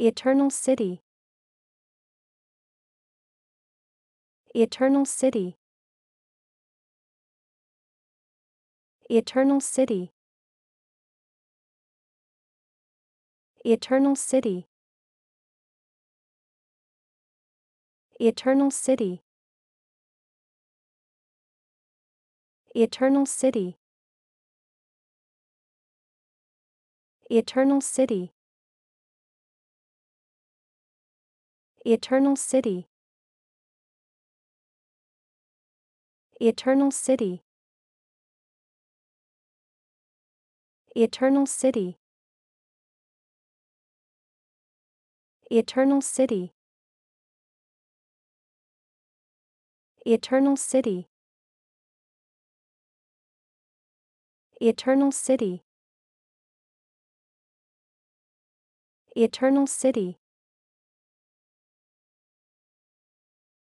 Eternal City. Eternal City. Eternal City. Eternal City. Eternal City. Eternal City. Eternal City. Eternal City Eternal City Eternal City Eternal City Eternal City Eternal City Eternal City